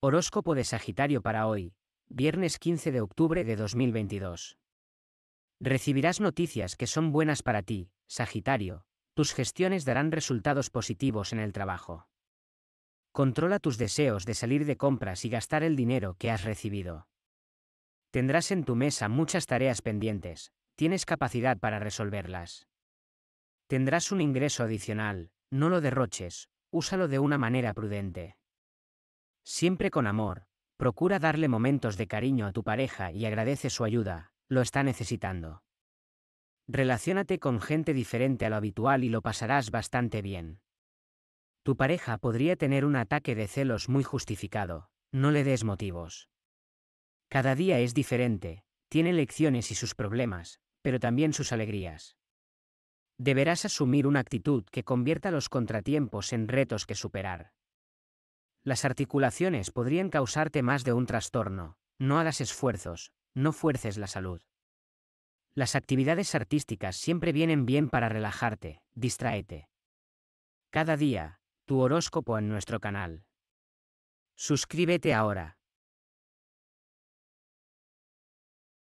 Horóscopo de Sagitario para hoy, viernes 15 de octubre de 2022. Recibirás noticias que son buenas para ti, Sagitario, tus gestiones darán resultados positivos en el trabajo. Controla tus deseos de salir de compras y gastar el dinero que has recibido. Tendrás en tu mesa muchas tareas pendientes, tienes capacidad para resolverlas. Tendrás un ingreso adicional, no lo derroches, úsalo de una manera prudente. Siempre con amor, procura darle momentos de cariño a tu pareja y agradece su ayuda, lo está necesitando. Relaciónate con gente diferente a lo habitual y lo pasarás bastante bien. Tu pareja podría tener un ataque de celos muy justificado, no le des motivos. Cada día es diferente, tiene lecciones y sus problemas, pero también sus alegrías. Deberás asumir una actitud que convierta los contratiempos en retos que superar. Las articulaciones podrían causarte más de un trastorno. No hagas esfuerzos, no fuerces la salud. Las actividades artísticas siempre vienen bien para relajarte, distráete. Cada día, tu horóscopo en nuestro canal. Suscríbete ahora.